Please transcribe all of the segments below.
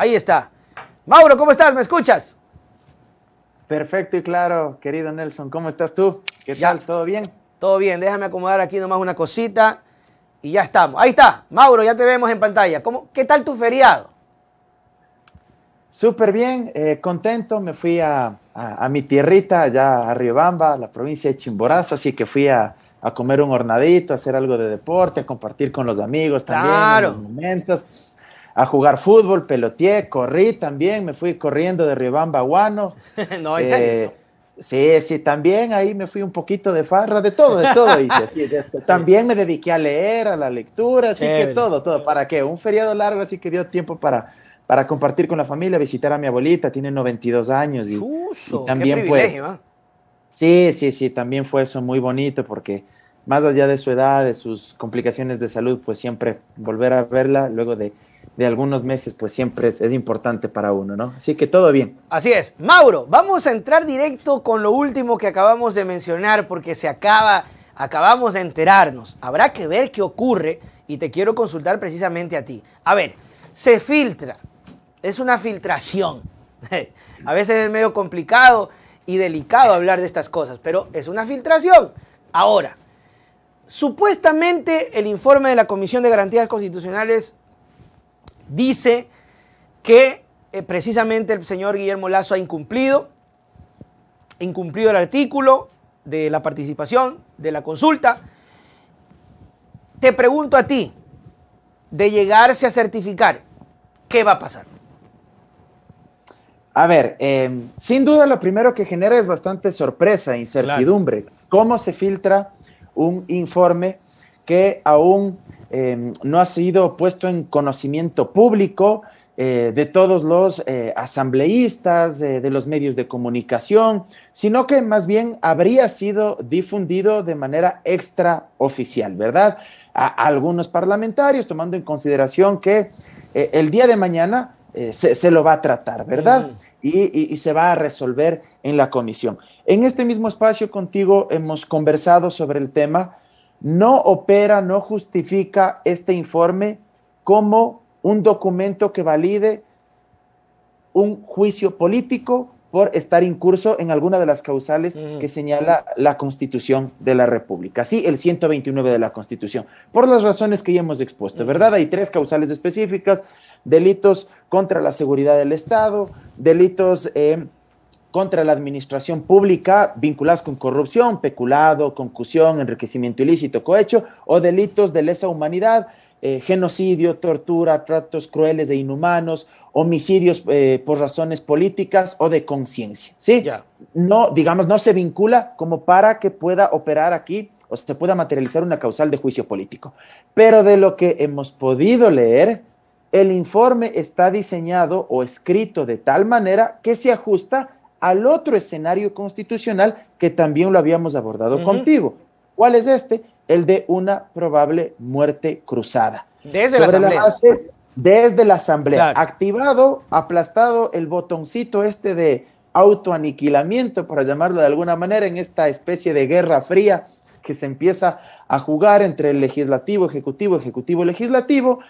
Ahí está. Mauro, ¿cómo estás? ¿Me escuchas? Perfecto y claro, querido Nelson. ¿Cómo estás tú? ¿Qué tal? ¿Todo bien? Todo bien. Déjame acomodar aquí nomás una cosita y ya estamos. Ahí está. Mauro, ya te vemos en pantalla. ¿Cómo, ¿Qué tal tu feriado? Súper bien, eh, contento. Me fui a, mi tierrita, allá a Riobamba, la provincia de Chimborazo, así que fui a, comer un hornadito, a hacer algo de deporte, a compartir con los amigos también. Claro a jugar fútbol, peloteé, corrí también, me fui corriendo de Riobamba a Guano. no, en eh, Sí, sí, también ahí me fui un poquito de farra, de todo, de todo hice. también me dediqué a leer, a la lectura, así que todo, todo. ¿Para qué? Un feriado largo, así que dio tiempo para, para compartir con la familia, visitar a mi abuelita, tiene 92 años. Y, también pues. ¿eh? Sí, sí, sí, también fue eso muy bonito porque más allá de su edad, de sus complicaciones de salud, pues siempre volver a verla luego de de algunos meses, pues siempre es, es, importante para uno, ¿no? Así que todo bien. Así es. Mauro, vamos a entrar directo con lo último que acabamos de mencionar, porque se acaba, acabamos de enterarnos. Habrá que ver qué ocurre y te quiero consultar precisamente a ti. A ver, se filtra, es una filtración. A veces es medio complicado y delicado hablar de estas cosas, pero es una filtración. Ahora, supuestamente el informe de la Comisión de Garantías Constitucionales dice que eh, precisamente el señor Guillermo Lazo ha incumplido, incumplido el artículo de la participación, de la consulta. Te pregunto a ti, de llegarse a certificar, ¿qué va a pasar? A ver, em, sin duda lo primero que genera es bastante sorpresa, incertidumbre. ¿Cómo se filtra un informe que aún Em, no ha sido puesto en conocimiento público eh, de todos los eh, asambleístas, eh, de los medios de comunicación, sino que más bien habría sido difundido de manera extraoficial, ¿verdad? A, algunos parlamentarios, tomando en consideración que el día de mañana se, lo va a tratar, ¿verdad? Mm. y se va a resolver en la comisión. En este mismo espacio contigo hemos conversado sobre el tema no opera, no justifica este informe como un documento que valide un juicio político por estar incurso en alguna de las causales mm. que señala la Constitución de la República. Sí, el 129 de la Constitución, por las razones que ya hemos expuesto, mm. ¿verdad? Hay tres causales específicas, delitos contra la seguridad del Estado, delitos... Eh, contra la administración pública vinculadas con corrupción, peculado, concusión, enriquecimiento ilícito, cohecho o delitos de lesa humanidad, eh, genocidio, tortura, tratos crueles e inhumanos, homicidios eh, por razones políticas o de conciencia. ¿Sí? No, digamos, no se vincula como para que pueda operar aquí o se pueda materializar una causal de juicio político. Pero de lo que hemos podido leer, el informe está diseñado o escrito de tal manera que se ajusta al otro escenario constitucional que también lo habíamos abordado contigo. ¿Cuál es este? El de una probable muerte cruzada. Desde la Asamblea. desde la Asamblea. Activado, aplastado el botoncito este de autoaniquilamiento, para llamarlo de alguna manera, en esta especie de guerra fría que se empieza a jugar entre el legislativo, ejecutivo, ejecutivo, legislativo,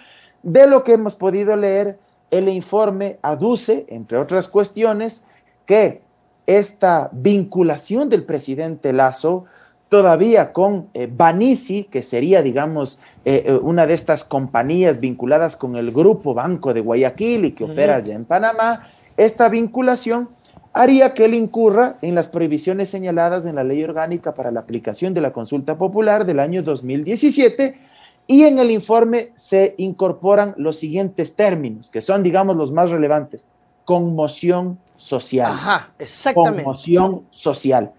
de lo que hemos podido leer, el informe aduce, entre otras cuestiones, que esta vinculación del presidente Lazo todavía con eh, Banisi, que sería, digamos, eh, eh, una de estas compañías vinculadas con el grupo Banco de Guayaquil y que opera ya en Panamá, esta vinculación haría que él incurra en las prohibiciones señaladas en la ley orgánica para la aplicación de la consulta popular del año 2017 y en el informe se incorporan los siguientes términos, que son, digamos, los más relevantes. Conmoción social. Ajá, exactamente. Conmoción social.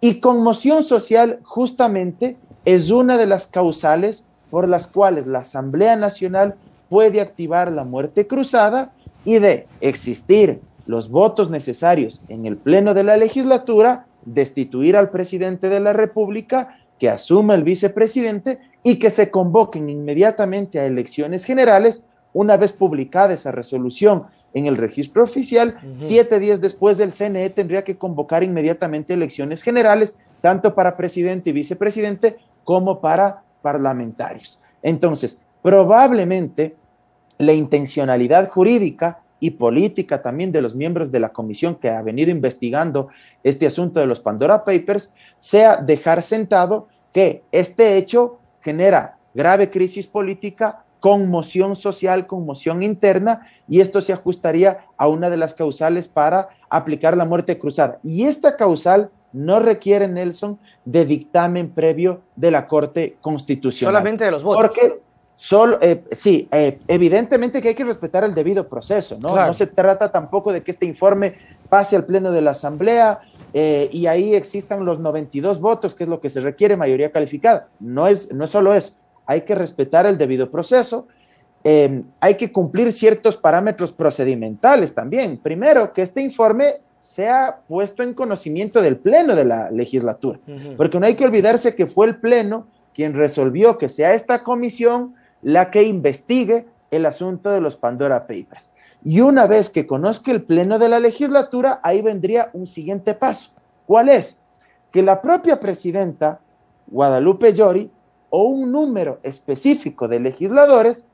Y conmoción social justamente es una de las causales por las cuales la Asamblea Nacional puede activar la muerte cruzada y de existir los votos necesarios en el Pleno de la legislatura, destituir al presidente de la República, que asuma el vicepresidente y que se convoquen inmediatamente a elecciones generales una vez publicada esa resolución en el registro oficial. Siete días después del CNE tendría que convocar inmediatamente elecciones generales, tanto para presidente y vicepresidente como para parlamentarios. Entonces, probablemente la intencionalidad jurídica y política también de los miembros de la comisión que ha venido investigando este asunto de los Pandora Papers sea dejar sentado que este hecho genera grave crisis política, conmoción social, conmoción interna y esto se ajustaría a una de las causales para aplicar la muerte cruzada. Y esta causal no requiere, Nelson, de dictamen previo de la Corte Constitucional. Solamente de los votos. Porque Solo, eh, sí, eh, evidentemente que hay que respetar el debido proceso, ¿no? No se trata tampoco de que este informe pase al Pleno de la Asamblea eh, y ahí existan los 92 votos, que es lo que se requiere, mayoría calificada. No es, no es solo eso, hay que respetar el debido proceso, Em, hay que cumplir ciertos parámetros procedimentales también. Primero, que este informe sea puesto en conocimiento del Pleno de la legislatura, porque no hay que olvidarse que fue el Pleno quien resolvió que sea esta comisión la que investigue el asunto de los Pandora Papers. Y una vez que conozca el Pleno de la legislatura, ahí vendría un siguiente paso. ¿Cuál es? Que la propia presidenta, Guadalupe Llori, o un número específico de legisladores,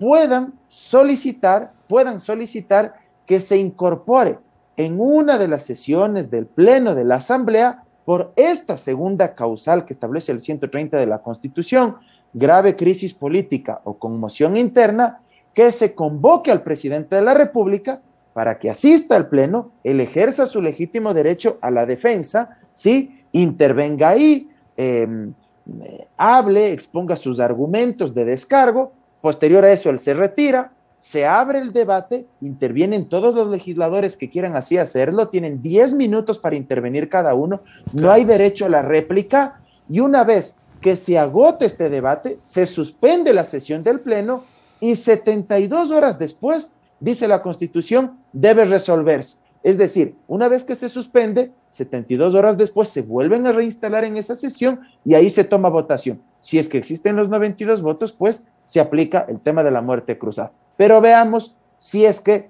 puedan solicitar, puedan solicitar que se incorpore en una de las sesiones del Pleno de la Asamblea por esta segunda causal que establece el 130 de la Constitución, grave crisis política o conmoción interna, que se convoque al presidente de la República para que asista al Pleno, él ejerza su legítimo derecho a la defensa, si intervenga ahí, em, eh, hable, exponga sus argumentos de descargo Posterior a eso, él se retira, se abre el debate, intervienen todos los legisladores que quieran así hacerlo, tienen 10 minutos para intervenir cada uno, no hay derecho a la réplica y una vez que se agote este debate, se suspende la sesión del Pleno y 72 horas después, dice la Constitución, debe resolverse. Es decir, una vez que se suspende, 72 horas después se vuelven a reinstalar en esa sesión y ahí se toma votación. Si es que existen los 92 votos, pues se aplica el tema de la muerte cruzada. Pero veamos si es que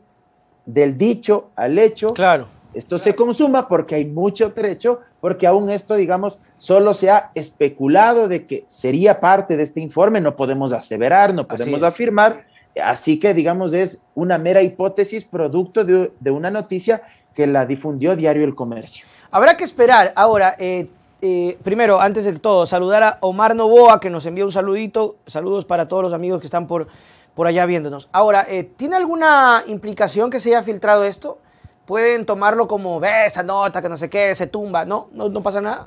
del dicho al hecho claro, esto se consuma porque hay mucho trecho, porque aún esto, digamos, solo se ha especulado de que sería parte de este informe, no podemos aseverar, no podemos afirmar, Así que, digamos, es una mera hipótesis producto de, una noticia que la difundió Diario El Comercio. Habrá que esperar. Ahora, eh, eh, primero, antes de todo, saludar a Omar Novoa, que nos envía un saludito. Saludos para todos los amigos que están por, por allá viéndonos. Ahora, eh, ¿tiene alguna implicación que se haya filtrado esto? ¿Pueden tomarlo como, ve esa nota que no sé qué, se tumba? No, no, no pasa nada.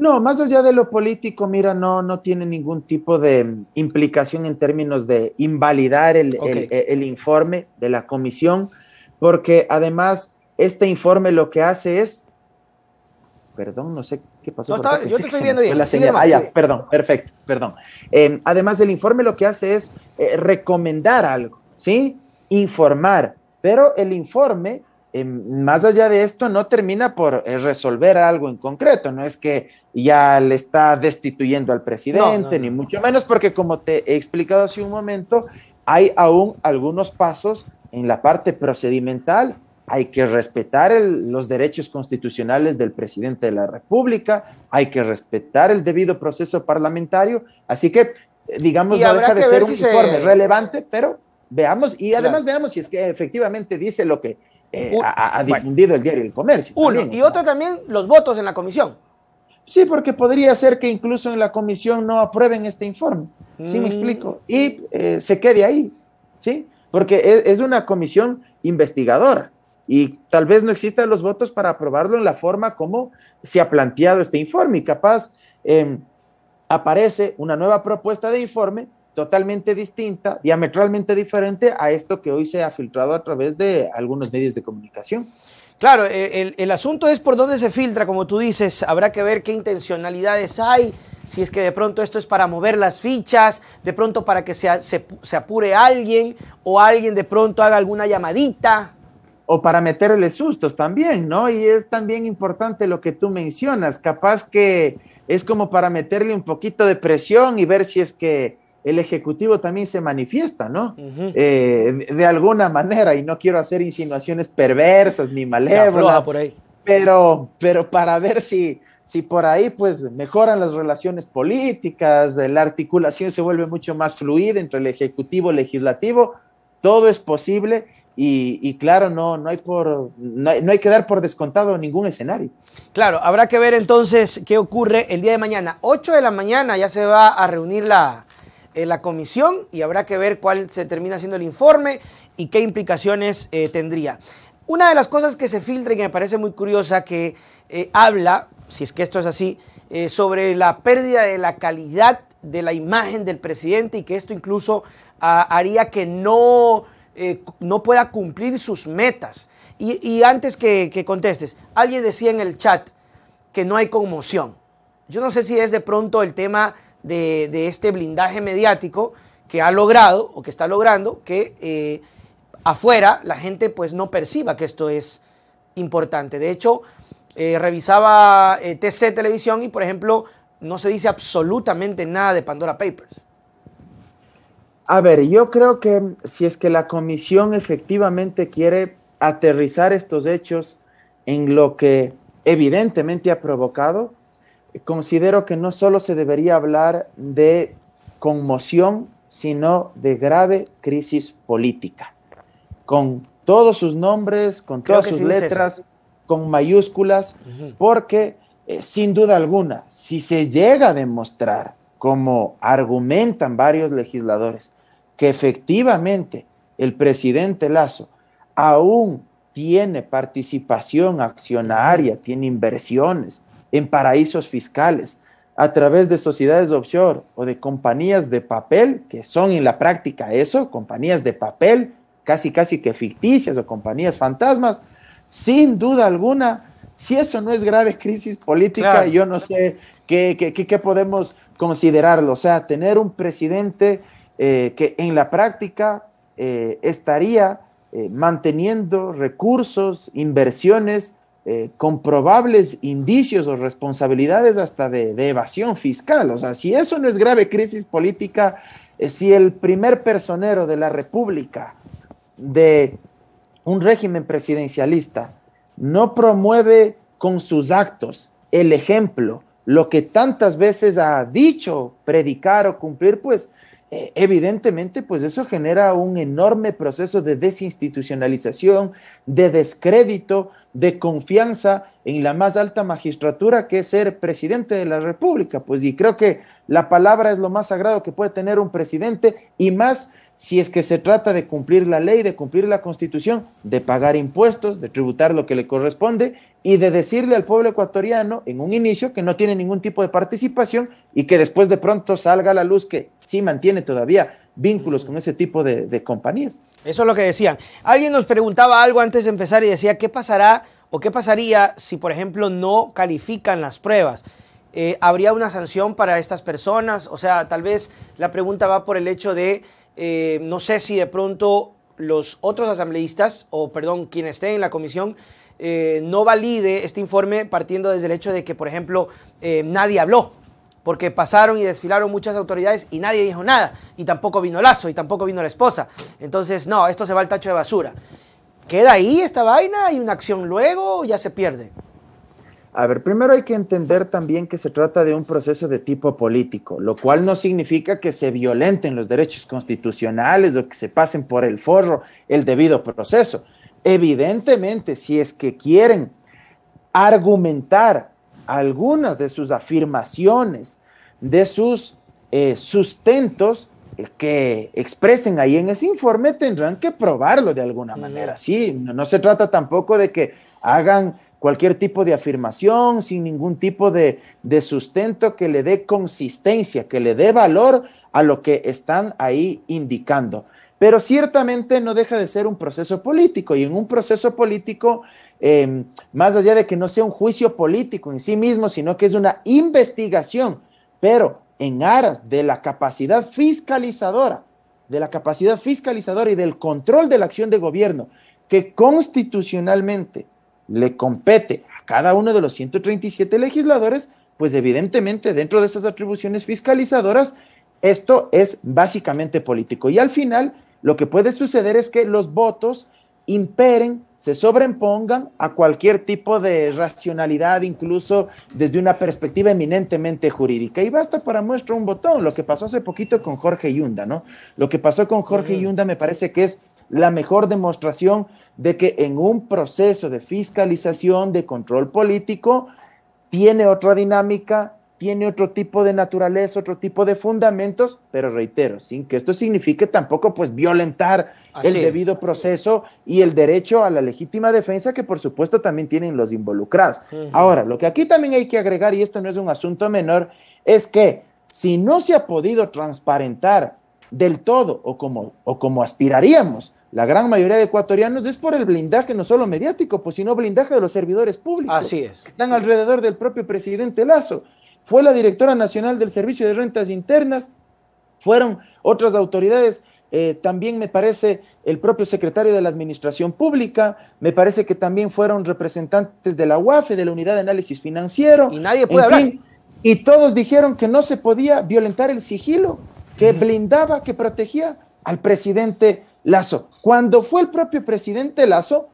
No, más allá de lo político, mira, no, no tiene ningún tipo de implicación en términos de invalidar el, eh, informe de la comisión, porque además este informe lo que hace es, perdón, no sé qué pasó. yo te estoy viendo bien. La ah, perdón, perfecto, perdón. Em, además el informe lo que hace es eh, recomendar algo, ¿sí? Informar, pero el informe eh, más allá de esto, no termina por eh, resolver algo en concreto, no es que ya le está destituyendo al presidente, ni mucho menos, porque como te he explicado hace un momento, hay aún algunos pasos en la parte procedimental. Hay que respetar los derechos constitucionales del presidente de la República, hay que respetar el debido proceso parlamentario, así que, eh, digamos, no deja de ser un si informe relevante, pero veamos, y además veamos si es que efectivamente dice lo que eh, ha, difundido el diario El Comercio. Uno, y otro también los votos en la comisión. Sí, porque podría ser que incluso en la comisión no aprueben este informe, si ¿sí me mm. explico? Y eh, se quede ahí, ¿sí? Porque e, es, una comisión investigadora y tal vez no existan los votos para aprobarlo en la forma como se ha planteado este informe y capaz em, aparece una nueva propuesta de informe totalmente distinta, diametralmente diferente a esto que hoy se ha filtrado a través de algunos medios de comunicación. Claro, e, el, asunto es por dónde se filtra, como tú dices, habrá que ver qué intencionalidades hay, si es que de pronto esto es para mover las fichas, de pronto para que se, se, se apure alguien o alguien de pronto haga alguna llamadita. O para meterle sustos también, ¿no? Y es también importante lo que tú mencionas, capaz que es como para meterle un poquito de presión y ver si es que el Ejecutivo también se manifiesta, ¿no? Eh, de alguna manera, y no quiero hacer insinuaciones perversas ni malévolas. Pero, pero para ver si, si por ahí pues mejoran las relaciones políticas, la articulación se vuelve mucho más fluida entre el Ejecutivo y el Legislativo, todo es posible y, claro, no, no, hay por, no, hay, no hay que dar por descontado ningún escenario. Claro, habrá que ver entonces qué ocurre el día de mañana. 8 de la mañana ya se va a reunir la, eh, la comisión y habrá que ver cuál se termina haciendo el informe y qué implicaciones eh, tendría. Una de las cosas que se filtra y que me parece muy curiosa que eh, habla, si es que esto es así, sobre la pérdida de la calidad de la imagen del presidente y que esto incluso ah, haría que no, no pueda cumplir sus metas. Y, antes que, que contestes, alguien decía en el chat que no hay conmoción. Yo no sé si es de pronto el tema de, este blindaje mediático que ha logrado o que está logrando que eh, afuera la gente pues no perciba que esto es importante. De hecho, eh, revisaba eh, TC Televisión y por ejemplo no se dice absolutamente nada de Pandora Papers. A ver, yo creo que si es que la comisión efectivamente quiere aterrizar estos hechos en lo que evidentemente ha provocado, considero que no solo se debería hablar de conmoción, sino de grave crisis política, con todos sus nombres, con todas sus letras, con mayúsculas, porque eh, sin duda alguna, si se llega a demostrar, como argumentan varios legisladores, que efectivamente el presidente Lazo aún tiene participación accionaria, tiene inversiones, en paraísos fiscales, a través de sociedades offshore o de compañías de papel, que son en la práctica eso, compañías de papel, casi casi que ficticias o compañías fantasmas, sin duda alguna, si eso no es grave crisis política, yo no sé qué, podemos considerarlo. O sea, tener un presidente eh, que en la práctica eh, estaría eh, manteniendo recursos, inversiones eh, comprobables indicios o responsabilidades hasta de, evasión fiscal. O sea, si eso no es grave crisis política, eh, si el primer personero de la República, de un régimen presidencialista, no promueve con sus actos el ejemplo, lo que tantas veces ha dicho, predicar o cumplir, pues eh, evidentemente, pues eso genera un enorme proceso de desinstitucionalización, de descrédito, de confianza en la más alta magistratura que es ser presidente de la República. Pues y creo que la palabra es lo más sagrado que puede tener un presidente y más si es que se trata de cumplir la ley, de cumplir la constitución, de pagar impuestos, de tributar lo que le corresponde y de decirle al pueblo ecuatoriano en un inicio que no tiene ningún tipo de participación y que después de pronto salga a la luz que sí mantiene todavía vínculos con ese tipo de, compañías. Eso es lo que decían. Alguien nos preguntaba algo antes de empezar y decía, ¿qué pasará o qué pasaría si, por ejemplo, no califican las pruebas? Eh, ¿Habría una sanción para estas personas? O sea, tal vez la pregunta va por el hecho de, eh, no sé si de pronto los otros asambleístas, o perdón, quien esté en la comisión, eh, no valide este informe partiendo desde el hecho de que, por ejemplo, nadie habló porque pasaron y desfilaron muchas autoridades y nadie dijo nada, y tampoco vino Lazo, y tampoco vino la esposa. Entonces, no, esto se va al tacho de basura. ¿Queda ahí esta vaina? ¿Hay una acción luego? ¿Ya se pierde? A ver, primero hay que entender también que se trata de un proceso de tipo político, lo cual no significa que se violenten los derechos constitucionales o que se pasen por el forro el debido proceso. Evidentemente, si es que quieren argumentar algunas de sus afirmaciones, de sus eh, sustentos eh, que expresen ahí en ese informe tendrán que probarlo de alguna manera. Sí, no, se trata tampoco de que hagan cualquier tipo de afirmación sin ningún tipo de, de sustento que le dé consistencia, que le dé valor a lo que están ahí indicando. Pero ciertamente no deja de ser un proceso político y en un proceso político Em, más allá de que no sea un juicio político en sí mismo, sino que es una investigación, pero en aras de la capacidad fiscalizadora, de la capacidad fiscalizadora y del control de la acción de gobierno que constitucionalmente le compete a cada uno de los 137 legisladores, pues evidentemente dentro de esas atribuciones fiscalizadoras, esto es básicamente político. Y al final, lo que puede suceder es que los votos imperen, se sobrepongan a cualquier tipo de racionalidad, incluso desde una perspectiva eminentemente jurídica. Y basta para muestra un botón, lo que pasó hace poquito con Jorge Yunda, ¿no? Lo que pasó con Jorge Yunda me parece que es la mejor demostración de que en un proceso de fiscalización, de control político, tiene otra dinámica, tiene otro tipo de naturaleza, otro tipo de fundamentos, pero reitero, sin que esto signifique tampoco pues violentar el debido proceso y el derecho a la legítima defensa que por supuesto también tienen los involucrados. Ahora, lo que aquí también hay que agregar, y esto no es un asunto menor, es que si no se ha podido transparentar del todo o como, o como aspiraríamos la gran mayoría de ecuatorianos es por el blindaje no solo mediático, pues sino blindaje de los servidores públicos. Así es. Están alrededor del propio presidente Lazo. Fue la directora nacional del Servicio de Rentas Internas, fueron otras autoridades eh, también me parece el propio secretario de la Administración Pública, me parece que también fueron representantes de la UAFE, de la Unidad de Análisis Financiero. Y nadie puede hablar. y todos dijeron que no se podía violentar el sigilo que blindaba, que protegía al presidente Lazo. Cuando fue el propio presidente Lazo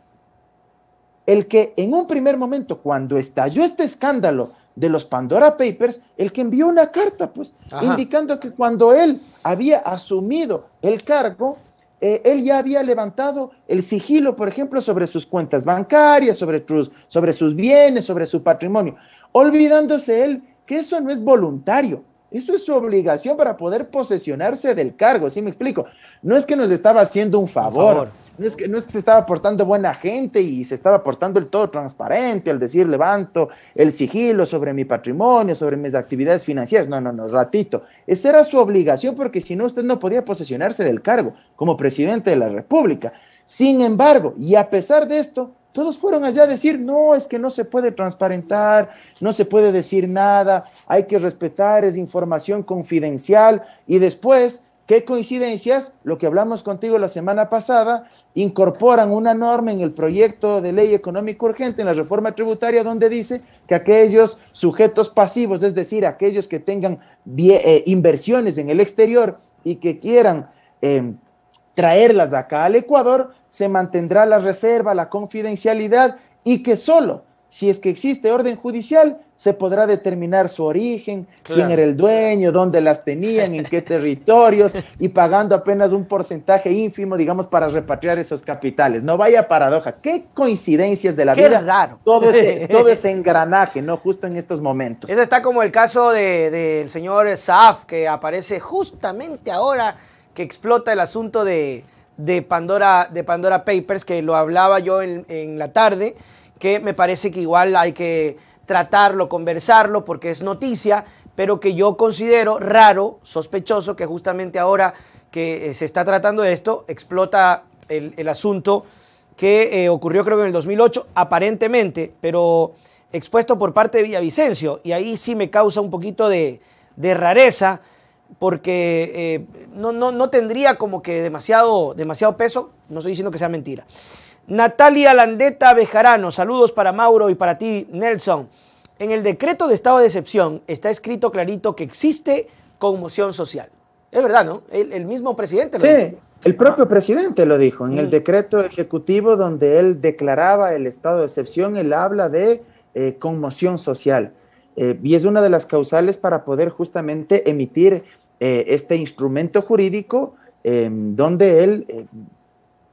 el que en un primer momento, cuando estalló este escándalo de los Pandora Papers el que envió una carta, pues, indicando que cuando él había asumido el cargo, eh, él ya había levantado el sigilo, por ejemplo, sobre sus cuentas bancarias, sobre, sobre sus bienes, sobre su patrimonio, olvidándose él que eso no es voluntario, eso es su obligación para poder posesionarse del cargo, ¿sí me explico? No es que nos estaba haciendo un favor, No, es que, no es que se estaba portando buena gente y se estaba portando el todo transparente al decir levanto el sigilo sobre mi patrimonio, sobre mis actividades financieras. No, no, no, ratito. Esa era su obligación porque si no usted no podía posesionarse del cargo como presidente de la República. Sin embargo, y a pesar de esto, todos fueron allá a decir, no, es que no se puede transparentar, no se puede decir nada, hay que respetar, es información confidencial. Y después, qué coincidencias, lo que hablamos contigo la semana pasada, incorporan una norma en el proyecto de ley económico urgente, en la reforma tributaria, donde dice que aquellos sujetos pasivos, es decir, aquellos que tengan eh, inversiones en el exterior y que quieran... Eh, traerlas acá al Ecuador, se mantendrá la reserva, la confidencialidad y que solo si es que existe orden judicial, se podrá determinar su origen, quién era el dueño, dónde las tenían, en qué territorios, y pagando apenas un porcentaje ínfimo, digamos, para repatriar esos capitales. No vaya paradoja, qué coincidencias de la qué vida. Raro. Todo ese, todo ese engranaje, ¿no? Justo en estos momentos. Eso está como el caso del señor Saaf, que aparece justamente ahora que explota el asunto de de Pandora, de Pandora Papers, que lo hablaba yo en, la tarde, que me parece que igual hay que tratarlo, conversarlo, porque es noticia, pero que yo considero raro, sospechoso, que justamente ahora que eh, se está tratando de esto, explota el, asunto que eh, ocurrió creo que en el 2008, aparentemente, pero expuesto por parte de Villavicencio, y ahí sí me causa un poquito de, de rareza porque eh, no, tendría como que demasiado, demasiado peso, no estoy diciendo que sea mentira. Natalia Landeta Bejarano, saludos para Mauro y para ti, Nelson. En el decreto de estado de excepción está escrito clarito que existe conmoción social. Es verdad, ¿no? El, mismo presidente lo sí, el propio ah. presidente lo dijo. En el mm. decreto ejecutivo donde él declaraba el estado de excepción, él habla de eh, conmoción social. Eh, y es una de las causales para poder justamente emitir eh, este instrumento jurídico em, donde él eh,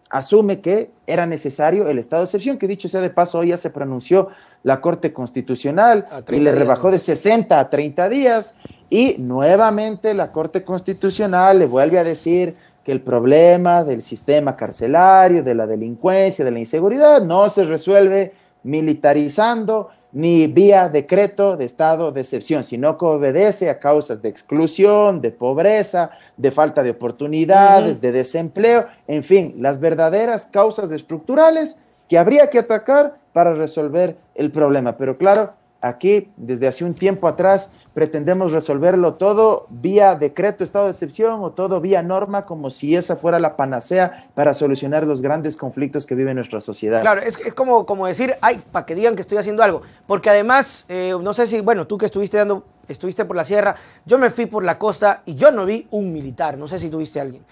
asume que era necesario el estado de excepción, que dicho sea de paso, hoy ya se pronunció la Corte Constitucional y le rebajó de 60 a 30 días y nuevamente la Corte Constitucional le vuelve a decir que el problema del sistema carcelario, de la delincuencia, de la inseguridad, no se resuelve militarizando ni vía decreto de estado de excepción, sino que obedece a causas de exclusión, de pobreza, de falta de oportunidades, de desempleo, en fin, las verdaderas causas estructurales que habría que atacar para resolver el problema. Pero claro, aquí, desde hace un tiempo atrás, pretendemos resolverlo todo vía decreto, estado de excepción o todo vía norma, como si esa fuera la panacea para solucionar los grandes conflictos que vive nuestra sociedad. Claro, es, es como, como decir, ay, para que digan que estoy haciendo algo, porque además, eh, no sé si, bueno, tú que estuviste dando, estuviste por la sierra, yo me fui por la costa y yo no vi un militar, no sé si tuviste alguien.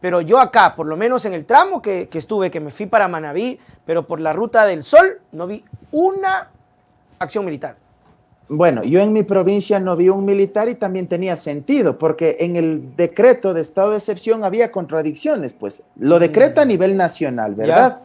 Pero yo acá, por lo menos en el tramo que, que estuve, que me fui para Manabí, pero por la ruta del sol, no vi una acción militar. Bueno, yo en mi provincia no vi un militar y también tenía sentido, porque en el decreto de estado de excepción había contradicciones, pues lo mm. decreta a nivel nacional, ¿verdad?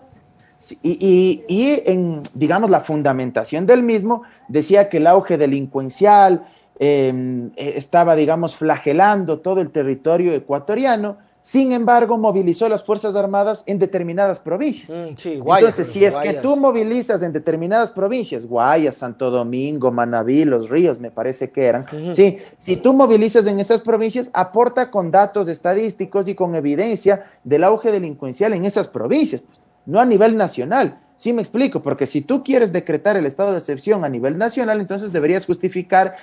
y, y, y, en, digamos, la fundamentación del mismo decía que el auge delincuencial em, eh, estaba, digamos, flagelando todo el territorio ecuatoriano sin embargo, movilizó las Fuerzas Armadas en determinadas provincias. Mm, entonces, si es que tú movilizas en determinadas provincias, Guayas, Santo Domingo, Manabí, Los Ríos, me parece que eran, sí, si tú movilizas en esas provincias, aporta con datos estadísticos y con evidencia del auge delincuencial en esas provincias, pues, no a nivel nacional. Sí me explico, porque si tú quieres decretar el estado de excepción a nivel nacional, entonces deberías justificar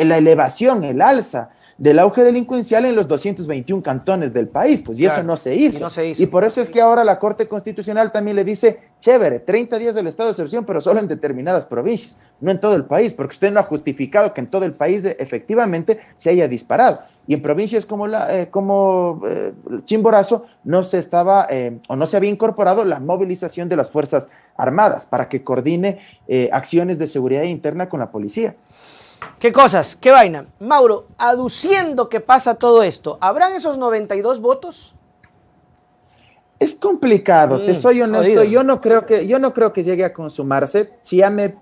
la elevación, el alza del auge delincuencial en los 221 cantones del país, pues y eso no se, hizo. Y por eso es que ahora la Corte Constitucional también le dice, chévere, 30 días del estado de excepción, pero solo en determinadas provincias, no en todo el país, porque usted no ha justificado que en todo el país efectivamente se haya disparado. Y en provincias como, la, eh, como eh, Chimborazo no se estaba eh, o no se había incorporado la movilización de las Fuerzas Armadas para que coordine acciones de seguridad interna con la policía. ¿Qué cosas? ¿Qué vaina? Mauro, aduciendo que pasa todo esto, ¿habrán esos 92 votos? Es complicado, te mm, soy honesto, yo no, creo que, yo no creo que llegue a consumarse. Si ya me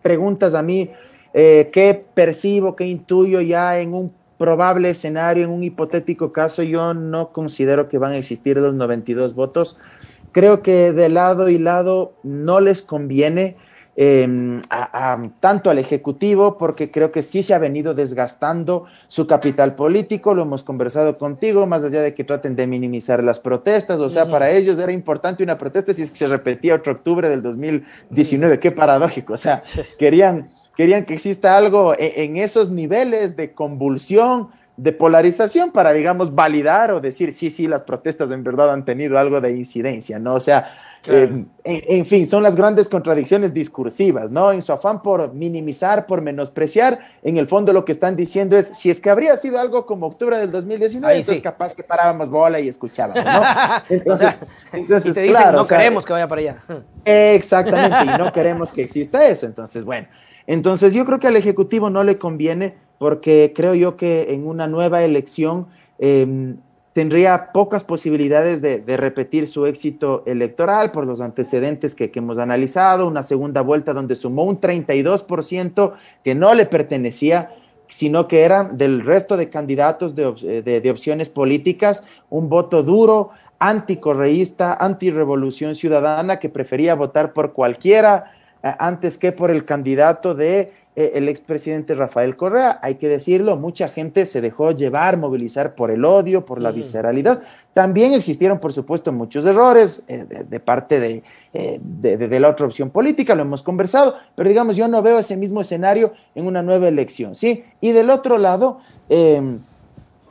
preguntas a mí eh, qué percibo, qué intuyo ya en un probable escenario, en un hipotético caso, yo no considero que van a existir los 92 votos. Creo que de lado y lado no les conviene Em, tanto al Ejecutivo, porque creo que sí se ha venido desgastando su capital político, lo hemos conversado contigo, más allá de que traten de minimizar las protestas, o sea, para ellos era importante una protesta si es que se repetía otro octubre del 2019, qué paradójico, o sea, querían, querían que exista algo e, en esos niveles de convulsión de polarización para, digamos, validar o decir, sí, sí, las protestas en verdad han tenido algo de incidencia, ¿no? O sea, eh, en, fin, son las grandes contradicciones discursivas, ¿no? En su afán por minimizar, por menospreciar, en el fondo lo que están diciendo es, si es que habría sido algo como octubre del 2019, Ahí entonces capaz que parábamos bola y escuchábamos, ¿no? Entonces, y te dicen, no queremos que vaya para allá. Exactamente, y no queremos que exista eso. Entonces, bueno, entonces yo creo que al Ejecutivo no le conviene porque creo yo que en una nueva elección em, tendría pocas posibilidades de, repetir su éxito electoral por los antecedentes que, hemos analizado, una segunda vuelta donde sumó un 32% que no le pertenecía sino que eran del resto de candidatos eh, de, opciones políticas, un voto duro, anticorreísta, antirrevolución ciudadana, que prefería votar por cualquiera antes que por el candidato de eh, el expresidente Rafael Correa. Hay que decirlo, mucha gente se dejó llevar, movilizar por el odio, por la mm. visceralidad. También existieron, por supuesto, muchos errores eh, de, parte eh, de, de, de, la otra opción política, lo hemos conversado, pero digamos, yo no veo ese mismo escenario en una nueva elección, ¿sí? Y del otro lado, em,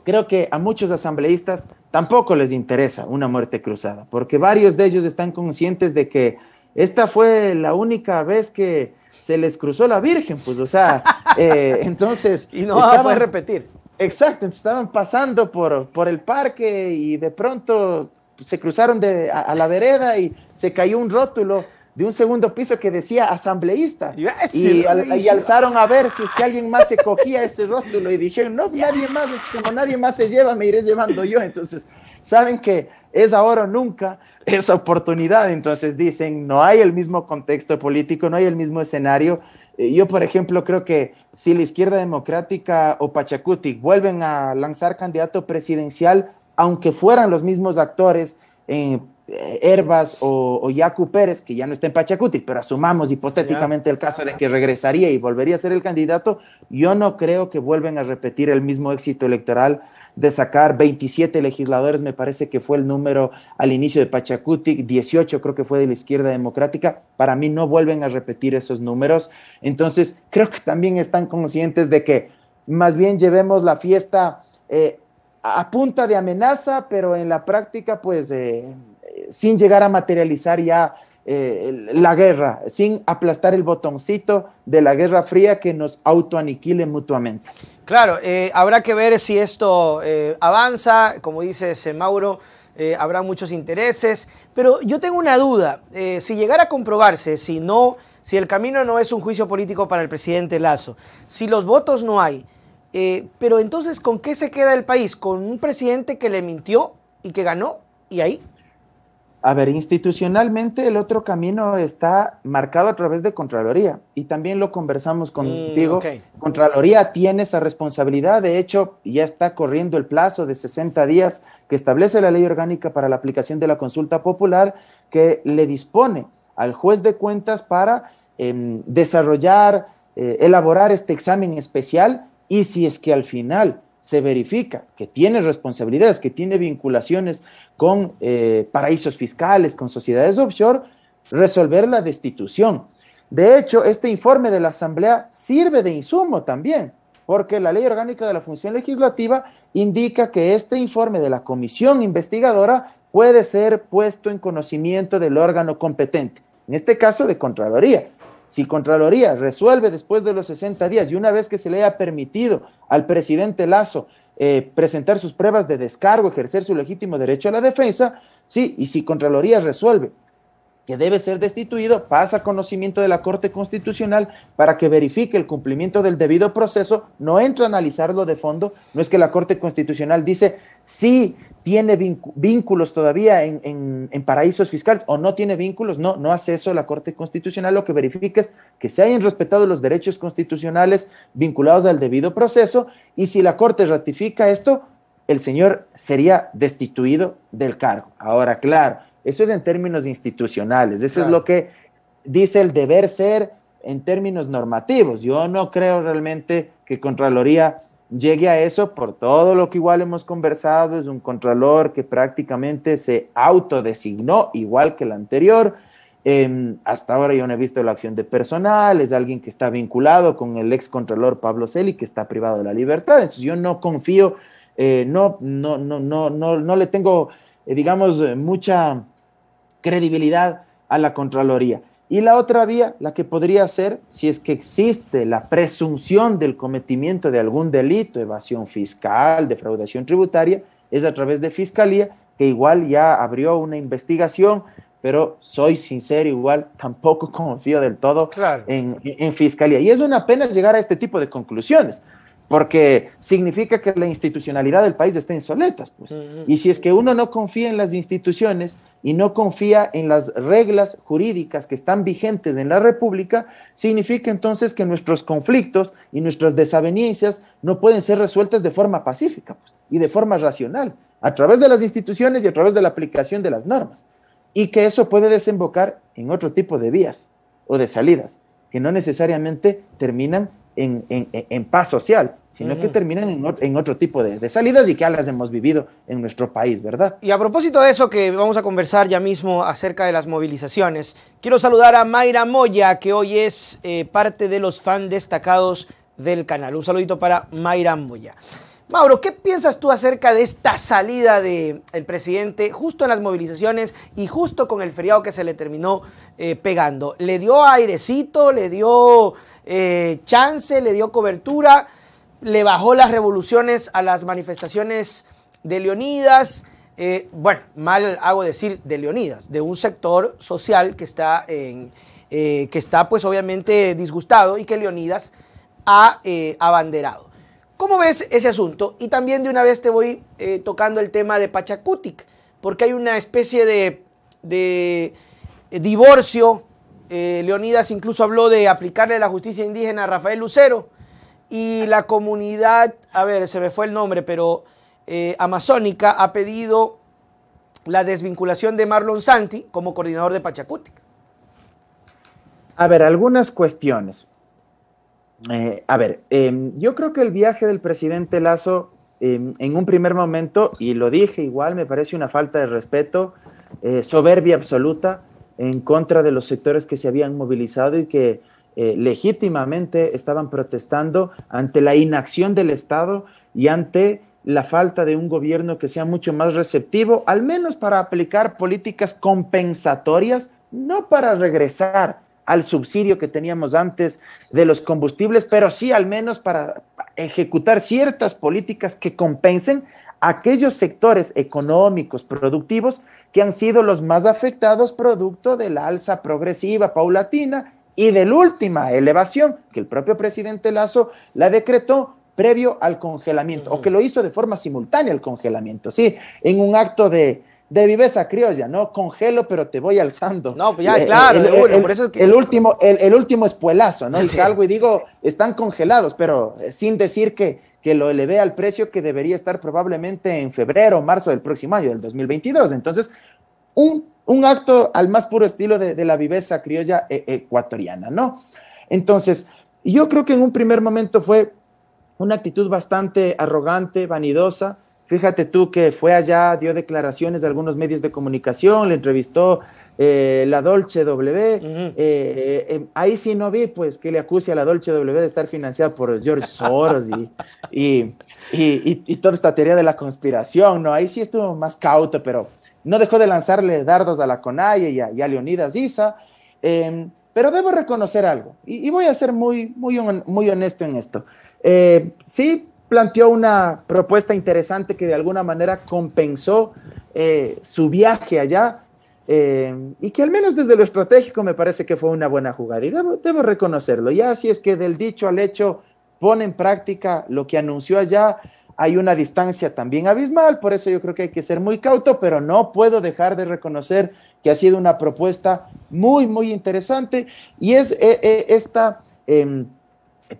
creo que a muchos asambleístas tampoco les interesa una muerte cruzada, porque varios de ellos están conscientes de que esta fue la única vez que se les cruzó la Virgen, pues, o sea, eh, entonces... y no vamos a repetir. Exacto, estaban pasando por, por el parque y de pronto se cruzaron a, la vereda y se cayó un rótulo de un segundo piso que decía asambleísta. y, alzaron a ver si es que alguien más se cogía ese rótulo y dijeron, no, nadie más, como nadie más se lleva, me iré llevando yo. Entonces, saben que es ahora o nunca esa oportunidad. Entonces dicen, no hay el mismo contexto político, no hay el mismo escenario. Eh, yo, por ejemplo, creo que si la izquierda democrática o Pachacuti vuelven a lanzar candidato presidencial, aunque fueran los mismos actores, en eh, Herbas o, o, Yacu Pérez, que ya no está en Pachacuti, pero asumamos hipotéticamente el caso de que regresaría y volvería a ser el candidato, yo no creo que vuelvan a repetir el mismo éxito electoral de sacar 27 legisladores, me parece que fue el número al inicio de Pachacuti, 18 creo que fue de la izquierda democrática, para mí no vuelven a repetir esos números, entonces creo que también están conscientes de que más bien llevemos la fiesta eh, a punta de amenaza, pero en la práctica pues eh, sin llegar a materializar ya eh, la guerra, sin aplastar el botoncito de la Guerra Fría que nos autoaniquile mutuamente. Claro, eh, habrá que ver si esto eh, avanza, como dice Mauro, habrá muchos intereses, pero yo tengo una duda, si llegara a comprobarse, si no, si el camino no es un juicio político para el presidente Lazo, si los votos no hay, pero entonces, ¿con qué se queda el país? ¿Con un presidente que le mintió y que ganó? ¿Y ahí? A ver, institucionalmente el otro camino está marcado a través de Contraloría y también lo conversamos mm, contigo. Contraloría tiene esa responsabilidad, de hecho ya está corriendo el plazo de 60 días que establece la ley orgánica para la aplicación de la consulta popular que le dispone al juez de cuentas para em, desarrollar, eh, elaborar este examen especial y si es que al final se verifica que tiene responsabilidades, que tiene vinculaciones con eh, paraísos fiscales, con sociedades offshore, resolver la destitución. De hecho, este informe de la Asamblea sirve de insumo también, porque la Ley Orgánica de la Función Legislativa indica que este informe de la comisión investigadora puede ser puesto en conocimiento del órgano competente, en este caso de Contraloría. Si Contraloría resuelve después de los 60 días y una vez que se le haya permitido al presidente Lazo eh, presentar sus pruebas de descargo, ejercer su legítimo derecho a la defensa, sí, y si Contraloría resuelve que debe ser destituido, pasa a conocimiento de la Corte Constitucional para que verifique el cumplimiento del debido proceso, no entra a analizarlo de fondo, no es que la Corte Constitucional dice, sí, tiene vínculos todavía en, paraísos fiscales o no tiene vínculos, no, no hace eso la Corte Constitucional. Lo que verifica es que se hayan respetado los derechos constitucionales vinculados al debido proceso y si la Corte ratifica esto, el señor sería destituido del cargo. Ahora, claro, eso es en términos institucionales, eso es lo que dice el deber ser en términos normativos. Yo no creo realmente que Contraloría llegue a eso por todo lo que igual hemos conversado, es un contralor que prácticamente se autodesignó igual que el anterior. Em, hasta ahora yo no he visto la acción de personal, es alguien que está vinculado con el ex contralor Pablo Celi, que está privado de la libertad. Entonces yo no confío, eh, no, no, no, no, no, no le tengo, eh, digamos, eh, mucha credibilidad a la Contraloría. Y la otra vía, la que podría ser, si es que existe la presunción del cometimiento de algún delito, evasión fiscal, defraudación tributaria, es a través de fiscalía, que igual ya abrió una investigación, pero soy sincero, igual tampoco confío del todo en, fiscalía. Y es una pena llegar a este tipo de conclusiones, porque significa que la institucionalidad del país está en soletas. Pues. Y si es que uno no confía en las instituciones y no confía en las reglas jurídicas que están vigentes en la República, significa entonces que nuestros conflictos y nuestras desavenencias no pueden ser resueltas de forma pacífica pues, y de forma racional, a través de las instituciones y a través de la aplicación de las normas. Y que eso puede desembocar en otro tipo de vías o de salidas que no necesariamente terminan en, paz social, sino que terminan en otro, tipo de, salidas y que ya ah, las hemos vivido en nuestro país, ¿verdad? Y a propósito de eso, que vamos a conversar ya mismo acerca de las movilizaciones, quiero saludar a Mayra Moya, que hoy es eh, parte de los fans destacados del canal. Un saludito para Mayra Moya. Mauro, ¿qué piensas tú acerca de esta salida del presidente justo en las movilizaciones y justo con el feriado que se le terminó eh, pegando? ¿Le dio airecito? ¿Le dio eh, chance, le dio cobertura, le bajó las revoluciones a las manifestaciones de Leonidas. Eh, bueno, mal hago decir de Leonidas, de un sector social que está, en, eh, que está pues obviamente disgustado y que Leonidas ha abanderado. ¿Cómo ves ese asunto? Y también de una vez te voy tocando el tema de Pachacutic, porque hay una especie de divorcio eh, Leonidas incluso habló de aplicarle la justicia indígena a Rafael Lucero y la comunidad, a ver, se me fue el nombre, pero eh, amazónica ha pedido la desvinculación de Marlon Santi como coordinador de Pachacutic. A ver, algunas cuestiones. Eh, a ver, em, yo creo que el viaje del presidente Lazo em, en un primer momento, y lo dije igual, me parece una falta de respeto, soberbia absoluta en contra de los sectores que se habían movilizado y que eh, legítimamente estaban protestando ante la inacción del Estado y ante la falta de un gobierno que sea mucho más receptivo, al menos para aplicar políticas compensatorias, no para regresar al subsidio que teníamos antes de los combustibles, pero sí al menos para ejecutar ciertas políticas que compensen aquellos sectores económicos, productivos, que han sido los más afectados producto de la alza progresiva, paulatina y de la última elevación que el propio presidente Lazo la decretó previo al congelamiento, o que lo hizo de forma simultánea al congelamiento, ¿sí? En un acto de, de viveza criolla, ¿no? Congelo, pero te voy alzando. No, pues ya, eh, eh, claro, el, por eso es que... el último, el, último espuelazo, ¿no? Y salgo y digo, están congelados, pero eh, sin decir que, que lo elevé al precio que debería estar probablemente en febrero o marzo del próximo año, del 2022. Entonces, un, un acto al más puro estilo de, la viveza criolla ecuatoriana, ¿no? Entonces, yo creo que en un primer momento fue una actitud bastante arrogante, vanidosa, Fíjate tú que fue allá, dio declaraciones de algunos medios de comunicación, le entrevistó eh, la Dolce W. Eh, eh, em, ahí sí no vi, pues, que le acuse a la Dolce W de estar financiada por George Soros y, y, y, toda esta teoría de la conspiración, ¿no? Ahí sí estuvo más cauto, pero no dejó de lanzarle dardos a la Conalle y a, Leonidas Isa. Em, pero debo reconocer algo, y, voy a ser muy, muy, muy honesto en esto. sí, planteó una propuesta interesante que de alguna manera compensó eh, su viaje allá eh, y que al menos desde lo estratégico me parece que fue una buena jugada y debo, reconocerlo. Ya si es que del dicho al hecho pone en práctica lo que anunció allá, hay una distancia también abismal, por eso yo creo que hay que ser muy cauto, pero no puedo dejar de reconocer que ha sido una propuesta muy, muy interesante y es e, e, esta em,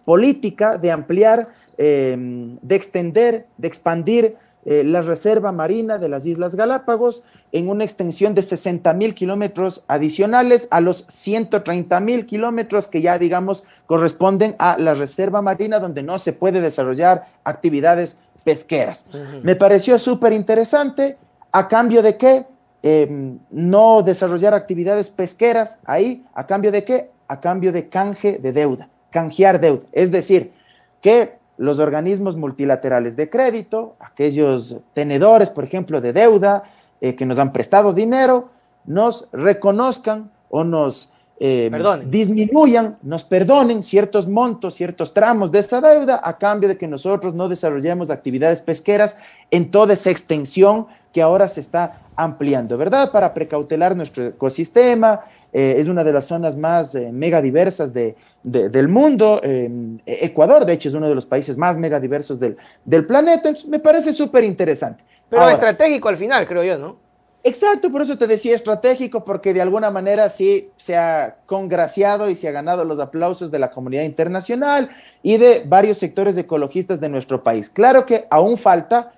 política de ampliar Em, de extender, de expandir eh, la reserva marina de las Islas Galápagos en una extensión de 60 mil kilómetros adicionales a los 130 mil kilómetros que ya, digamos, corresponden a la reserva marina donde no se puede desarrollar actividades pesqueras. Me pareció súper interesante, a cambio de qué em, no desarrollar actividades pesqueras ahí, a cambio de qué? A cambio de canje de deuda, canjear deuda. Es decir, que los organismos multilaterales de crédito, aquellos tenedores, por ejemplo, de deuda eh, que nos han prestado dinero, nos reconozcan o nos eh, disminuyan, nos perdonen ciertos montos, ciertos tramos de esa deuda a cambio de que nosotros no desarrollemos actividades pesqueras en toda esa extensión que ahora se está ampliando, ¿verdad? Para precautelar nuestro ecosistema, eh, es una de las zonas más mega eh, megadiversas del mundo. Eh, Ecuador, de hecho, es uno de los países más megadiversos del, del planeta. me parece súper interesante. Pero estratégico al final, creo yo, ¿no? Exacto, por eso te decía estratégico, porque de alguna manera sí se ha congraciado y se ha ganado los aplausos de la comunidad internacional y de varios sectores ecologistas de nuestro país. Claro que aún falta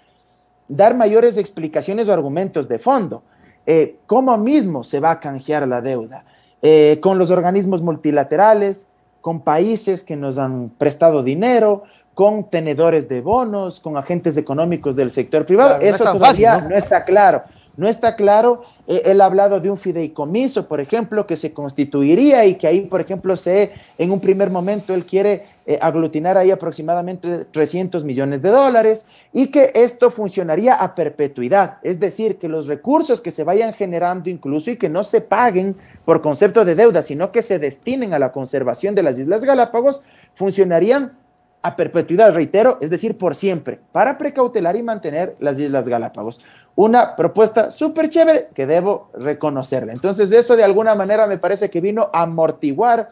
dar mayores explicaciones o argumentos de fondo. Eh, cómo mismo se va a canjear la deuda, eh, con los organismos multilaterales, con países que nos han prestado dinero, con tenedores de bonos, con agentes económicos del sector privado. Eso todavía ¿no? está claro. No está claro, eh, él ha hablado de un fideicomiso, por ejemplo, que se constituiría y que ahí, por ejemplo, se, en un primer momento él quiere eh, aglutinar ahí aproximadamente 300 millones de dólares y que esto funcionaría a perpetuidad, es decir, que los recursos que se vayan generando incluso y que no se paguen por concepto de deuda, sino que se destinen a la conservación de las Islas Galápagos, funcionarían a perpetuidad, reitero, es decir, por siempre, para precautelar y mantener las Islas Galápagos una propuesta súper chévere que debo reconocerle. Entonces, eso de alguna manera me parece que vino a amortiguar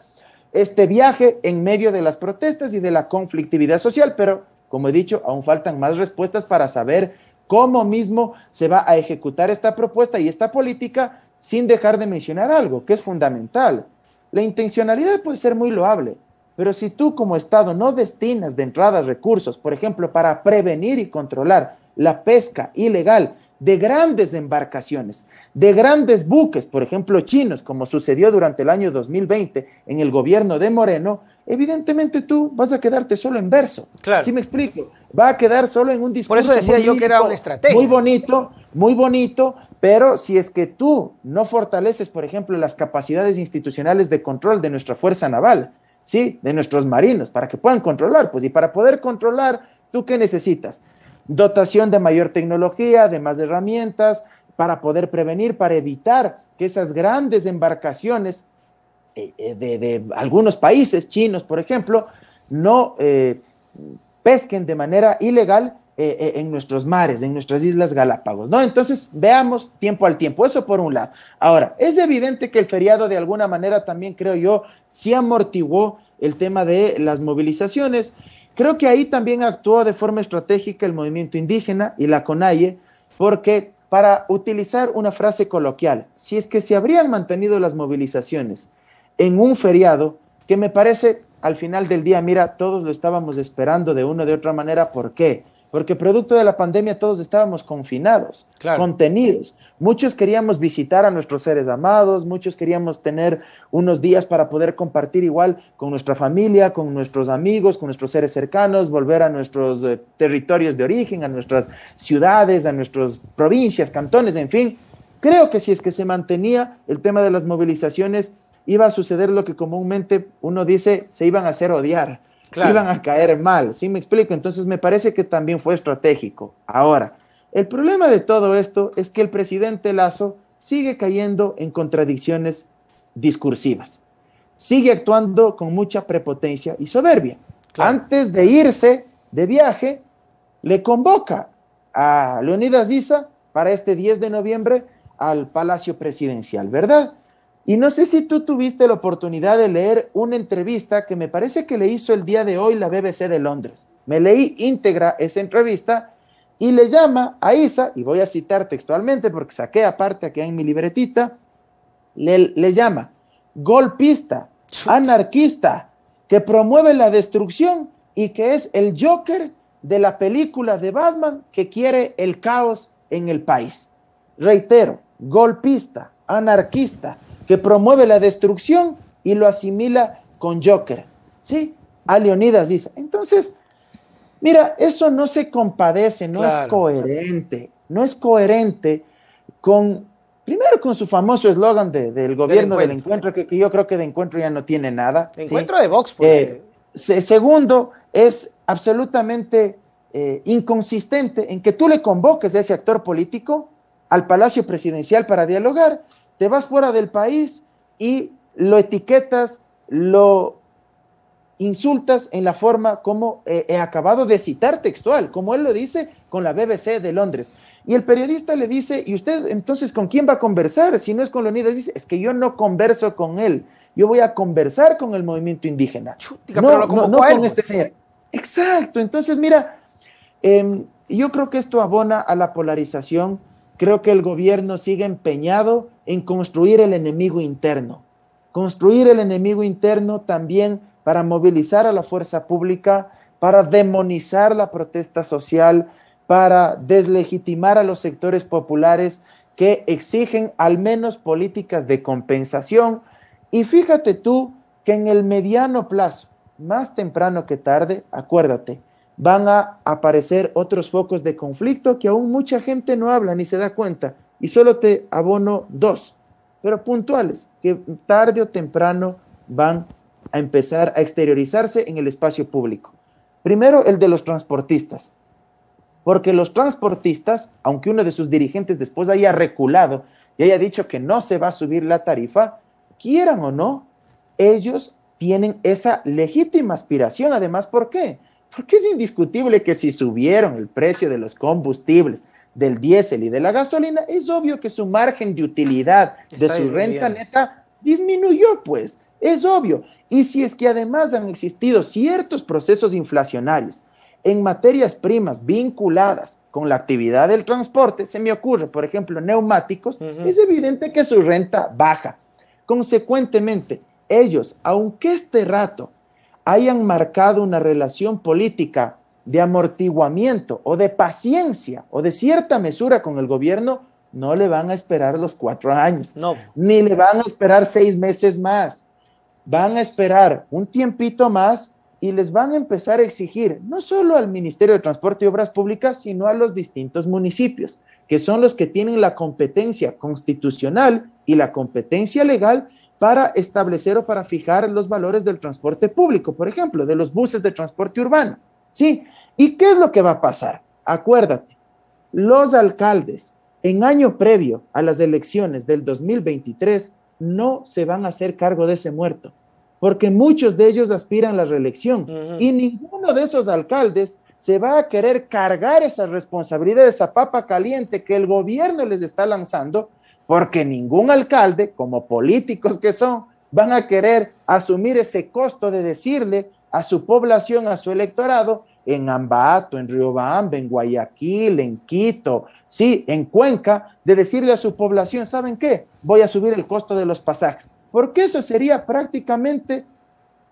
este viaje en medio de las protestas y de la conflictividad social, pero como he dicho, aún faltan más respuestas para saber cómo mismo se va a ejecutar esta propuesta y esta política sin dejar de mencionar algo que es fundamental. La intencionalidad puede ser muy loable, pero si tú como Estado no destinas de entrada recursos, por ejemplo, para prevenir y controlar la pesca ilegal de grandes embarcaciones, de grandes buques, por ejemplo chinos, como sucedió durante el año 2020 en el gobierno de Moreno, evidentemente tú vas a quedarte solo en verso. Claro. ¿Sí me explico? Va a quedar solo en un discurso. Por eso decía yo que era una estrategia. Muy bonito, muy bonito, pero si es que tú no fortaleces, por ejemplo, las capacidades institucionales de control de nuestra fuerza naval, ¿sí? De nuestros marinos, para que puedan controlar, pues, y para poder controlar, ¿tú qué necesitas? dotación de mayor tecnología, de más herramientas para poder prevenir, para evitar que esas grandes embarcaciones eh, eh, de, algunos países chinos, por ejemplo, no eh, pesquen de manera ilegal en nuestros mares, en nuestras islas Galápagos, ¿no? Entonces, veamos tiempo al tiempo, eso por un lado. Ahora, es evidente que el feriado de alguna manera también, creo yo, sí amortiguó el tema de las movilizaciones. Creo que ahí también actuó de forma estratégica el movimiento indígena y la CONAIE, porque para utilizar una frase coloquial, si es que se habrían mantenido las movilizaciones en un feriado, que me parece al final del día, mira, todos lo estábamos esperando de una o de otra manera, ¿por qué? porque producto de la pandemia todos estábamos confinados, contenidos. Muchos queríamos visitar a nuestros seres amados, muchos queríamos tener unos días para poder compartir igual con nuestra familia, con nuestros amigos, con nuestros seres cercanos, volver a nuestros eh, territorios de origen, a nuestras ciudades, a nuestras provincias, cantones, en fin. Creo que si es que se mantenía el tema de las movilizaciones, iba a suceder lo que comúnmente uno dice, se iban a hacer odiar iban a caer mal. ¿Sí me explico? Entonces me parece que también fue estratégico. Ahora, el problema de todo esto es que el presidente Lazo sigue cayendo en contradicciones discursivas. Sigue actuando con mucha prepotencia y soberbia. Antes de irse de viaje, le convoca a Leonidas Issa para este 10 de noviembre al Palacio Presidencial, ¿verdad? Y no sé si tú tuviste la oportunidad de leer una entrevista que me parece que le hizo el día de hoy la BBC de Londres. Me leí íntegra esa entrevista y le llama a Isa, y voy a citar textualmente porque saqué aparte aquí en mi libretita, le, llama golpista, anarquista, que promueve la destrucción y que es el Joker de la película de Batman que quiere el caos en el país. Reitero, golpista, anarquista, que promueve la destrucción y lo asimila con Joker. ¿Sí? A Leonidas dice. Entonces, mira, eso no se compadece, no es coherente, no es coherente con, primero con su famoso eslogan del gobierno del encuentro, que, yo creo que de encuentro ya no tiene nada. Encuentro de Vox, eh, Segundo, es absolutamente eh, inconsistente en que tú le convoques a ese actor político al Palacio Presidencial para dialogar te vas fuera del país y lo etiquetas, lo insultas en la forma como eh, he acabado de citar textual, como él lo dice con la BBC de Londres. Y el periodista le dice, ¿y usted entonces con quién va a conversar? Si no es con Leonidas, dice, es que yo no converso con él, yo voy a conversar con el movimiento indígena. Chutica, no, pero lo no, no con este señor. Exacto, entonces mira, em, yo creo que esto abona a la polarización Creo que el gobierno sigue empeñado en construir el enemigo interno. Construir el enemigo interno también para movilizar a la fuerza pública, para demonizar la protesta social, para deslegitimar a los sectores populares que exigen al menos políticas de compensación. Y fíjate tú que en el mediano plazo, más temprano que tarde, acuérdate, van a aparecer otros focos de conflicto que aún mucha gente no habla ni se da cuenta. Y solo te abono dos, pero puntuales, que tarde o temprano van a empezar a exteriorizarse en el espacio público. Primero, el de los transportistas. Porque los transportistas, aunque uno de sus dirigentes después haya reculado y haya dicho que no se va a subir la tarifa, quieran o no, ellos tienen esa legítima aspiración. Además, ¿por qué? Porque es indiscutible que si subieron el precio de los combustibles, del diésel y de la gasolina, es obvio que su margen de utilidad de su renta neta disminuyó, pues, es obvio. Y si es que además han existido ciertos procesos inflacionarios en materias primas vinculadas con la actividad del transporte, se me ocurre, por ejemplo, neumáticos, es evidente que su renta baja. Consecuentemente, ellos, aunque este rato hayan marcado una relación política de amortiguamiento o de paciencia o de cierta mesura con el gobierno, no le van a esperar los cuatro años, ni le van a esperar seis meses más, van a esperar un tiempito más y les van a empezar a exigir, no solo al Ministerio de Transporte y Obras Públicas, sino a los distintos municipios, que son los que tienen la competencia constitucional y la competencia legal para establecer o para fijar los valores del transporte público, por ejemplo, de los buses de transporte urbano. ¿Sí? ¿Y qué es lo que va a pasar? Acuérdate, los alcaldes en año previo a las elecciones del 2023 no se van a hacer cargo de ese muerto, porque muchos de ellos aspiran a la reelección y ninguno de esos alcaldes se va a querer cargar esas responsabilidades a papa caliente que el gobierno les está lanzando porque ningún alcalde, como políticos que son, van a querer asumir ese costo de decirle a su población, a su electorado, en Ambato, en Riobamba, en Guayaquil, en Quito, sí, en Cuenca, de decirle a su población, ¿saben qué? Voy a subir el costo de los pasajes, porque eso sería prácticamente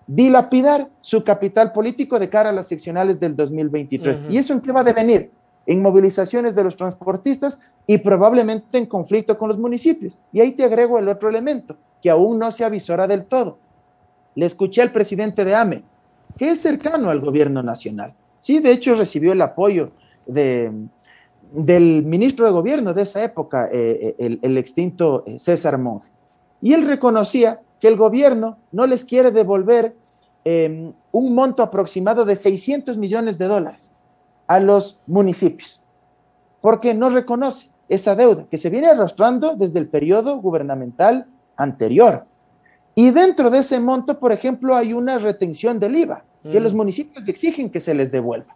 dilapidar su capital político de cara a las seccionales del 2023. ¿Y eso en qué va a devenir? en movilizaciones de los transportistas y probablemente en conflicto con los municipios. Y ahí te agrego el otro elemento, que aún no se avisora del todo. Le escuché al presidente de AME, que es cercano al gobierno nacional. Sí, de hecho recibió el apoyo de, del ministro de gobierno de esa época, eh, eh, el, extinto eh, César Monge. Y él reconocía que el gobierno no les quiere devolver em, un monto aproximado de 600 millones de dólares a los municipios, porque no reconoce esa deuda que se viene arrastrando desde el periodo gubernamental anterior. Y dentro de ese monto, por ejemplo, hay una retención del IVA, que mm. los municipios exigen que se les devuelva.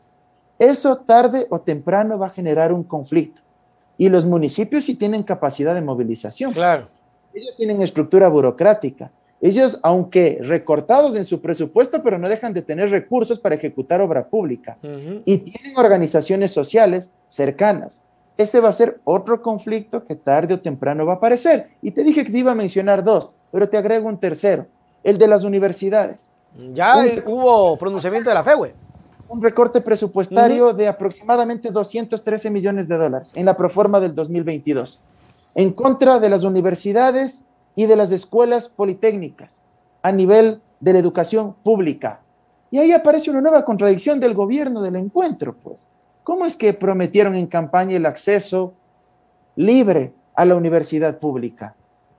Eso tarde o temprano va a generar un conflicto. Y los municipios sí tienen capacidad de movilización. Claro. Ellos tienen estructura burocrática. Ellos, aunque recortados en su presupuesto, pero no dejan de tener recursos para ejecutar obra pública y tienen organizaciones sociales cercanas. Ese va a ser otro conflicto que tarde o temprano va a aparecer. Y te dije que iba a mencionar dos, pero te agrego un tercero, el de las universidades. Ya hubo pronunciamiento de la FEWE. Un recorte presupuestario de aproximadamente 213 millones de dólares en la proforma del 2022. En contra de las universidades y de las escuelas politécnicas a nivel de la educación pública. Y ahí aparece una nueva contradicción del gobierno del encuentro, pues. ¿Cómo es que prometieron en campaña el acceso libre a la universidad pública?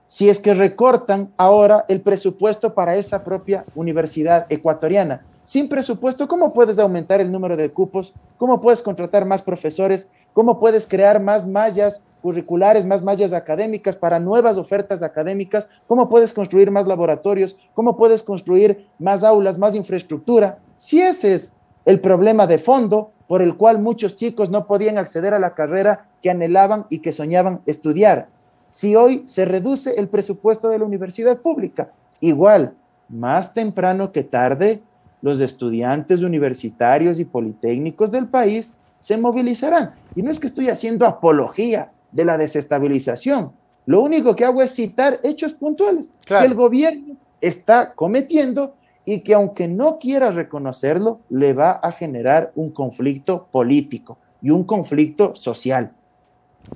Si es que recortan ahora el presupuesto para esa propia universidad ecuatoriana, sin presupuesto, ¿cómo puedes aumentar el número de cupos? ¿Cómo puedes contratar más profesores? ¿Cómo puedes crear más mallas curriculares, más mallas académicas para nuevas ofertas académicas? ¿Cómo puedes construir más laboratorios? ¿Cómo puedes construir más aulas, más infraestructura? Si ese es el problema de fondo por el cual muchos chicos no podían acceder a la carrera que anhelaban y que soñaban estudiar. Si hoy se reduce el presupuesto de la universidad pública, igual, más temprano que tarde, los estudiantes universitarios y politécnicos del país se movilizarán. Y no es que estoy haciendo apología de la desestabilización. Lo único que hago es citar hechos puntuales que el gobierno está cometiendo y que aunque no quiera reconocerlo, le va a generar un conflicto político y un conflicto social.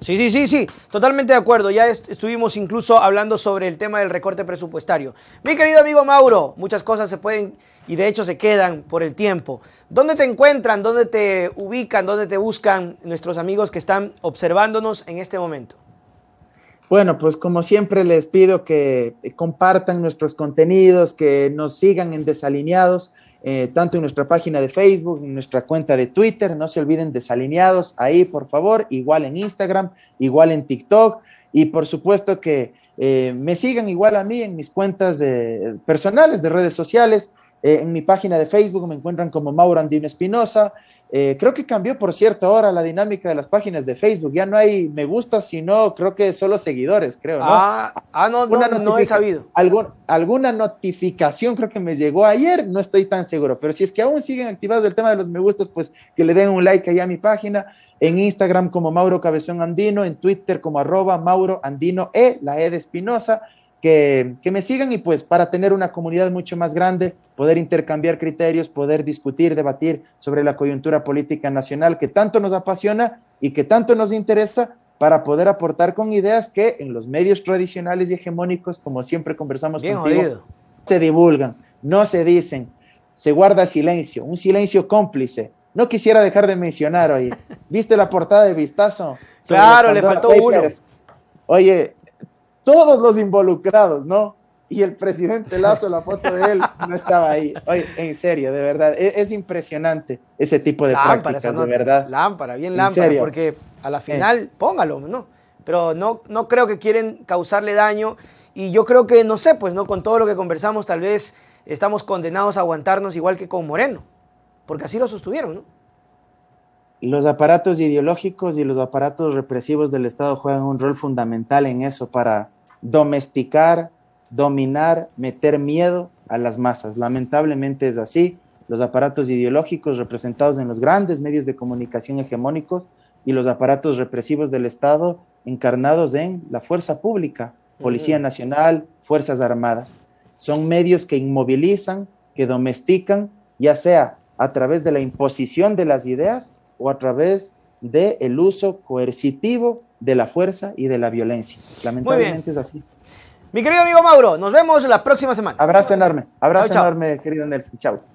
Sí, sí, sí, sí, totalmente de acuerdo. Ya estuvimos incluso hablando sobre el tema del recorte presupuestario. Mi querido amigo Mauro, muchas cosas se pueden y de hecho se quedan por el tiempo. ¿Dónde te encuentran? ¿Dónde te ubican? ¿Dónde te buscan nuestros amigos que están observándonos en este momento? Bueno, pues como siempre les pido que compartan nuestros contenidos, que nos sigan en desalineados. Eh, tanto en nuestra página de Facebook, en nuestra cuenta de Twitter, no se olviden desalineados ahí, por favor, igual en Instagram, igual en TikTok y por supuesto que eh, me sigan igual a mí en mis cuentas de, personales de redes sociales, eh, en mi página de Facebook me encuentran como Mauro Andino Espinosa. Eh, creo que cambió, por cierto, ahora la dinámica de las páginas de Facebook. Ya no hay me gusta, sino creo que solo seguidores, creo. ¿no? Ah, ah no, no, he sabido. alguna notificación creo que me llegó ayer, no estoy tan seguro, pero si es que aún siguen activados el tema de los me gustos, pues que le den un like ahí a mi página. En Instagram como Mauro Cabezón Andino, en Twitter como arroba Mauro Andino E, la E de Espinosa que, me sigan y pues para tener una comunidad mucho más grande, poder intercambiar criterios, poder discutir, debatir sobre la coyuntura política nacional que tanto nos apasiona y que tanto nos interesa para poder aportar con ideas que en los medios tradicionales y hegemónicos, como siempre conversamos contigo, se divulgan, no se dicen, se guarda silencio, un silencio cómplice. No quisiera dejar de mencionar hoy, ¿viste la portada de Vistazo? Claro, le faltó uno. Oye, todos los involucrados, ¿no? Y el presidente Lazo, la foto de él, no estaba ahí. Oye, en serio, de verdad, e-, es, impresionante ese tipo de lámpara, de verdad. Lámpara, bien lámpara, porque a la final, póngalo, ¿no? Pero no, no creo que quieren causarle daño y yo creo que, no sé, pues, ¿no? Con todo lo que conversamos, tal vez estamos condenados a aguantarnos igual que con Moreno, porque así lo sostuvieron, ¿no? los aparatos ideológicos y los aparatos represivos del Estado juegan un rol fundamental en eso para domesticar, dominar, meter miedo a las masas. Lamentablemente es así. Los aparatos ideológicos representados en los grandes medios de comunicación hegemónicos y los aparatos represivos del Estado encarnados en la fuerza pública, Policía Nacional, Fuerzas Armadas. Son medios que inmovilizan, que domestican, ya sea a través de la imposición de las ideas o a través del uso coercitivo de la fuerza y de la violencia. Lamentablemente es así. Mi querido amigo Mauro, nos vemos la próxima semana. Abrazo enorme, abrazo enorme, querido Nelson. Chau.